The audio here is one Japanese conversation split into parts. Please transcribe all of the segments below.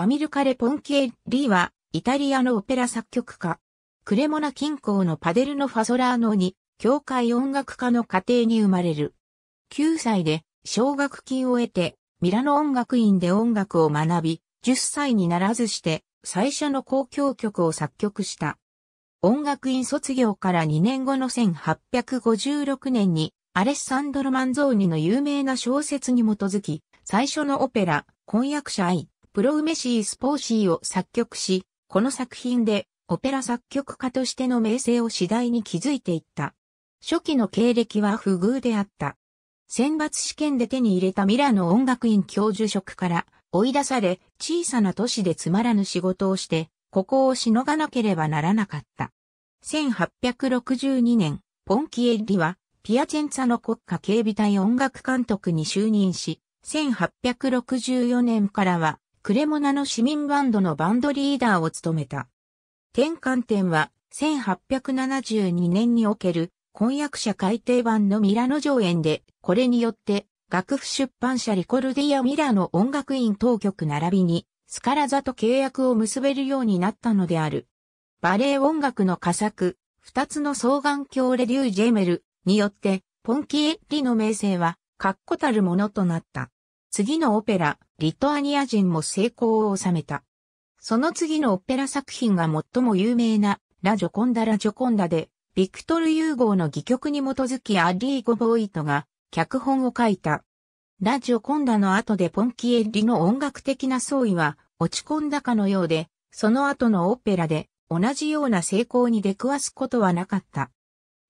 アミルカレ・ポンキエリは、イタリアのオペラ作曲家。クレモナ近郊のパデルノ・ファソラーノに、教会音楽家の家庭に生まれる。9歳で、奨学金を得て、ミラノ音楽院で音楽を学び、10歳にならずして、最初の公共曲を作曲した。音楽院卒業から2年後の1856年に、アレッサンドロ・マンゾーニの有名な小説に基づき、最初のオペラ、婚約者愛、プロウメシー・スポーシーを作曲し、この作品でオペラ作曲家としての名声を次第に築いていった。初期の経歴は不遇であった。選抜試験で手に入れたミラノ音楽院教授職から追い出され小さな都市でつまらぬ仕事をして、ここをしのがなければならなかった。1862年、ポンキエッリはピアチェンツァの国家警備隊音楽監督に就任し、1864年からはクレモナの市民バンドのバンドリーダーを務めた。転換点は、1872年における婚約者改訂版のミラノ上演で、これによって、楽譜出版社リコルディア・ミラの音楽院当局並びに、スカラザと契約を結べるようになったのである。バレエ音楽の佳作、二つの双眼鏡レデュー・ジェメルによって、ポンキエッリの名声は、確固たるものとなった。次のオペラ、リトアニア人も成功を収めた。その次のオペラ作品が最も有名なラジョコンダラジョコンダで、ビクトル・ユーゴーの戯曲に基づきアリーゴ・ボーイトが脚本を書いた。ラジョコンダの後でポンキエッリの音楽的な創意は落ち込んだかのようで、その後のオペラで同じような成功に出くわすことはなかった。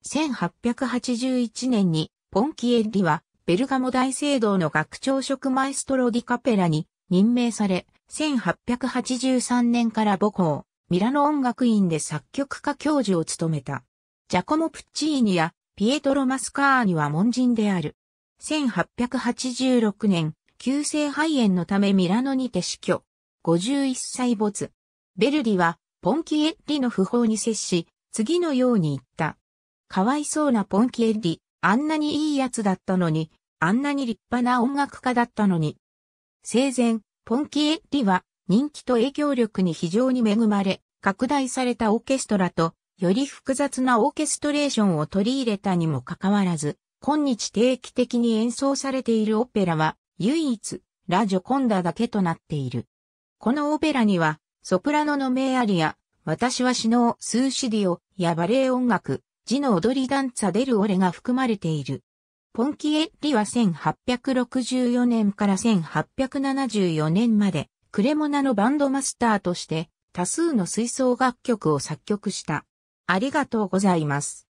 1881年にポンキエッリはベルガモ大聖堂の学長職マエストロディカペラに任命され、1883年から母校、ミラノ音楽院で作曲家教授を務めた。ジャコモ・プッチーニやピエトロ・マスカーニは門人である。1886年、急性肺炎のためミラノにて死去。51歳没。ベルディは、ポンキエッリの訃報に接し、次のように言った。かわいそうなポンキエッリ、あんなにいい奴だったのに、あんなに立派な音楽家だったのに。生前、ポンキエッリは人気と影響力に非常に恵まれ、拡大されたオーケストラと、より複雑なオーケストレーションを取り入れたにもかかわらず、今日定期的に演奏されているオペラは、唯一、ラジョコンダだけとなっている。このオペラには、ソプラノのメアリア、私は死のスーシディオやバレエ音楽、ジの踊りダンツァデルオレが含まれている。ポンキエッリは1864年から1874年まで、クレモナのバンドマスターとして、多数の吹奏楽曲を作曲した。ありがとうございます。